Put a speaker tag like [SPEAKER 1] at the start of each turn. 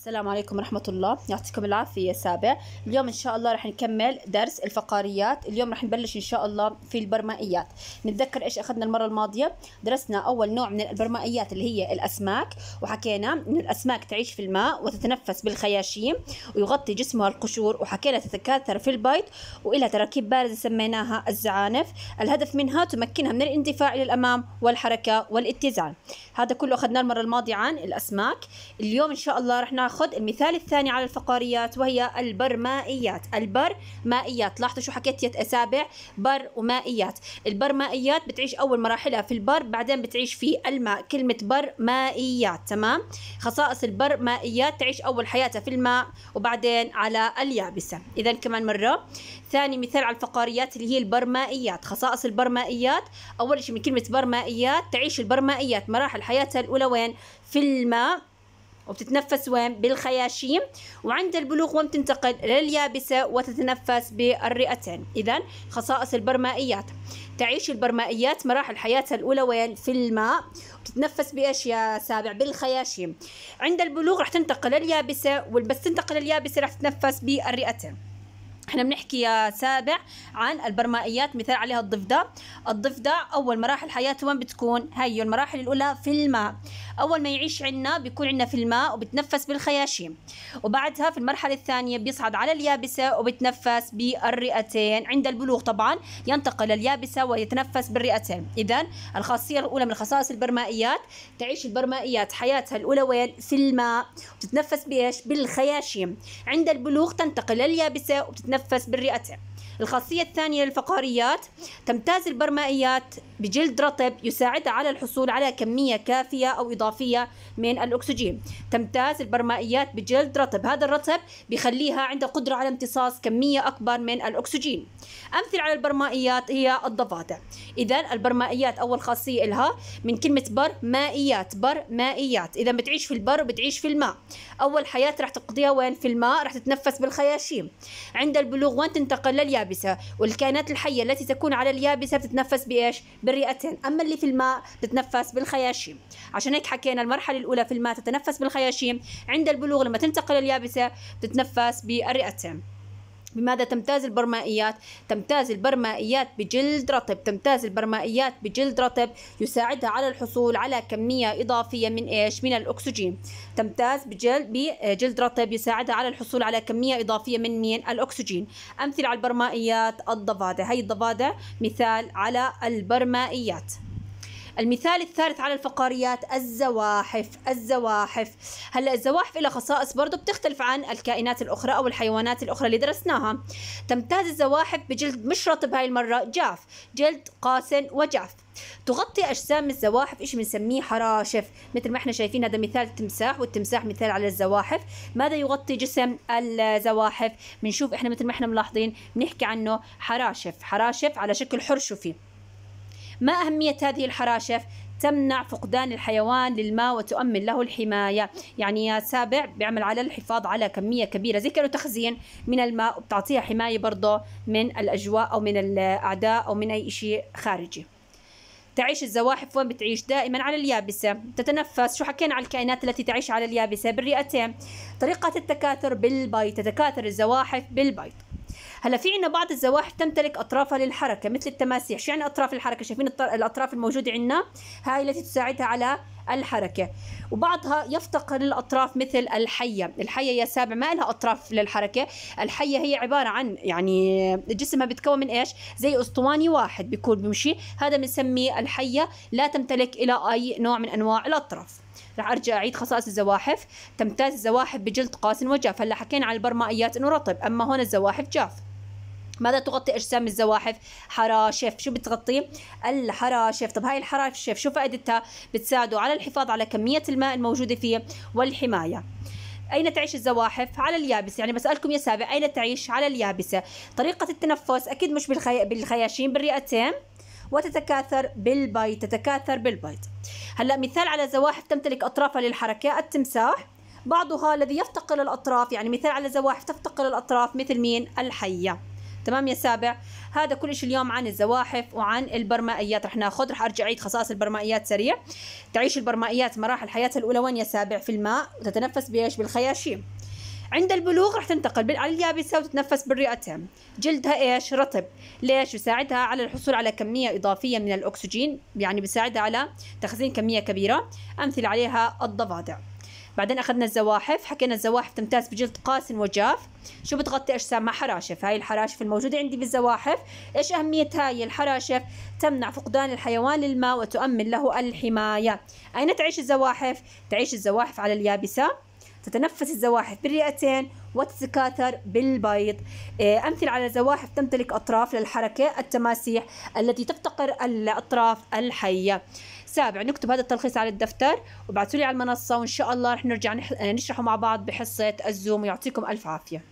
[SPEAKER 1] السلام عليكم ورحمة الله يعطيكم العافية يا سابع اليوم إن شاء الله رح نكمل درس الفقاريات اليوم رح نبلش إن شاء الله في البرمائيات نتذكر إيش أخذنا المرة الماضية درسنا أول نوع من البرمائيات اللي هي الأسماك وحكينا إن الأسماك تعيش في الماء وتتنفس بالخياشيم ويغطي جسمها القشور وحكينا تتكاثر في البيض وإلها تراكيب بارزة سميناها الزعانف الهدف منها تمكنها من الاندفاع إلى الأمام والحركة والاتزان هذا كله أخذناه المرة الماضية عن الأسماك اليوم إن شاء الله رح ناخذ ناخذ المثال الثاني على الفقاريات وهي البرمائيات البرمائيات لاحظوا شو حكيت ثلاث اسابع بر ومائيات البرمائيات بتعيش اول مراحلها في البر بعدين بتعيش في الماء كلمه برمائيات تمام خصائص البرمائيات تعيش اول حياتها في الماء وبعدين على اليابسه اذا كمان مره ثاني مثال على الفقاريات اللي هي البرمائيات خصائص البرمائيات اول شيء من كلمه برمائيات تعيش البرمائيات مراحل حياتها الاولى وين في الماء وبتتنفس وين بالخياشيم وعند البلوغ وين بتنتقل لليابسة وتتنفس بالرئتين إذا خصائص البرمائيات تعيش البرمائيات مراحل حياتها الأولى وين في الماء وتتنفس بإيش يا سابع بالخياشيم عند البلوغ رح تنتقل لليابسة والبس تنتقل لليابسة رح تتنفس بالرئتين احنا بنحكي يا سابع عن البرمائيات مثال عليها الضفدع الضفدع اول مراحل حياته وين بتكون هي المراحل الاولى في الماء اول ما يعيش عندنا بيكون عندنا في الماء وبتنفس بالخياشيم وبعدها في المرحله الثانيه بيصعد على اليابسه وبتنفس بالرئتين عند البلوغ طبعا ينتقل لليابسه ويتنفس بالرئتين اذا الخاصيه الاولى من خصائص البرمائيات تعيش البرمائيات حياتها الاولى وين في الماء وتتنفس بايش بالخياشيم عند البلوغ تنتقل لليابسه وبتتنفس بالرئتين الخاصية الثانية للفقاريات تمتاز البرمائيات بجلد رطب يساعدها على الحصول على كمية كافية أو إضافية إضافية من الأكسجين تمتاز البرمائيات بجلد رطب هذا الرطب بيخليها عندها قدرة على امتصاص كمية أكبر من الأكسجين أمثلة على البرمائيات هي الضفادع إذا البرمائيات أول خاصية إلها من كلمة بر مائيات بر مائيات إذا بتعيش في البر وبتعيش في الماء أول حياة راح تقضيها وين في الماء راح تتنفس بالخياشيم عند البلوغ وين تنتقل لليابسة والكائنات الحية التي تكون على اليابسة بتتنفس بإيش بالرئتين أما اللي في الماء بتتنفس بالخياشيم عشان هيك حكينا المرحله الاولى في الماء تتنفس بالخياشيم عند البلوغ لما تنتقل اليابسه تتنفس بالرئتين بماذا تمتاز البرمائيات؟ تمتاز البرمائيات بجلد رطب، تمتاز البرمائيات بجلد رطب يساعدها على الحصول على كمية إضافية من إيش؟ من الأكسجين. تمتاز بجلد بجلد رطب يساعدها على الحصول على كمية إضافية من مين؟ الأكسجين. أمثلة على البرمائيات الضفادع، هي الضفادع مثال على البرمائيات. المثال الثالث على الفقاريات الزواحف الزواحف هلا الزواحف لها خصائص برضه بتختلف عن الكائنات الاخرى او الحيوانات الاخرى اللي درسناها تمتاز الزواحف بجلد مش رطب هاي المره جاف جلد قاسٍ وجاف تغطي أجسام الزواحف إيش بنسميه حراشف مثل ما إحنا شايفين هذا مثال تمساح والتمساح مثال على الزواحف ماذا يغطي جسم الزواحف بنشوف إحنا مثل ما إحنا ملاحظين بنحكي عنه حراشف حراشف على شكل حرشفي ما أهمية هذه الحراشف؟ تمنع فقدان الحيوان للماء وتؤمن له الحماية يعني يا سابع بيعمل على الحفاظ على كمية كبيرة زي كانوا تخزين من الماء وبتعطيها حماية برضه من الأجواء أو من الأعداء أو من أي شيء خارجي تعيش الزواحف وين بتعيش دائما على اليابسة تتنفس شو حكينا على الكائنات التي تعيش على اليابسة بالرئتين طريقة التكاثر بالبيض تتكاثر الزواحف بالبيض هلا في عندنا بعض الزواحف تمتلك اطرافها للحركه مثل التماسيح شو يعني اطراف الحركه شايفين الاطراف الموجوده عندنا هاي التي تساعدها على الحركة وبعضها يفتقر للأطراف مثل الحية الحية يا سابع ما لها أطراف للحركة الحية هي عبارة عن يعني جسمها بيتكون من إيش زي أسطواني واحد بيكون بمشي هذا بنسميه الحية لا تمتلك إلى أي نوع من أنواع الأطراف رح ارجع اعيد خصائص الزواحف تمتاز الزواحف بجلد قاس وجاف هلا حكينا عن البرمائيات انه رطب اما هون الزواحف جاف ماذا تغطي أجسام الزواحف حراشف شو بتغطي الحراشف طب هاي الحراشف شو فائدتها بتساعده على الحفاظ على كمية الماء الموجودة فيه والحماية أين تعيش الزواحف؟ على اليابسة، يعني بسألكم يا سابع أين تعيش؟ على اليابسة، طريقة التنفس أكيد مش بالخي... بالخياشيم بالرئتين وتتكاثر بالبيض، تتكاثر بالبيض. هلا مثال على زواحف تمتلك أطرافها للحركة التمساح، بعضها الذي يفتقر الأطراف، يعني مثال على زواحف تفتقر الأطراف مثل مين؟ الحية. تمام يا سابع هذا كل شيء اليوم عن الزواحف وعن البرمائيات رح ناخذ رح ارجع اعيد خصائص البرمائيات سريع تعيش البرمائيات مراحل حياتها الاولى وين يا سابع في الماء وتتنفس بايش بالخياشيم عند البلوغ رح تنتقل على اليابسة وتتنفس بالرئتين جلدها إيش رطب ليش يساعدها على الحصول على كمية إضافية من الأكسجين يعني بيساعدها على تخزين كمية كبيرة أمثل عليها الضفادع بعدين اخذنا الزواحف حكينا الزواحف تمتاز بجلد قاس وجاف شو بتغطي اجسامها حراشف هاي الحراشف الموجوده عندي بالزواحف ايش اهميه هاي الحراشف تمنع فقدان الحيوان للماء وتؤمن له الحمايه اين تعيش الزواحف تعيش الزواحف على اليابسه تتنفس الزواحف بالرئتين وتتكاثر بالبيض إيه، أمثلة على زواحف تمتلك أطراف للحركة التماسيح التي تفتقر الأطراف الحية سابع نكتب هذا التلخيص على الدفتر وبعثوا لي على المنصه وان شاء الله رح نرجع نشرحه مع بعض بحصه الزوم ويعطيكم الف عافيه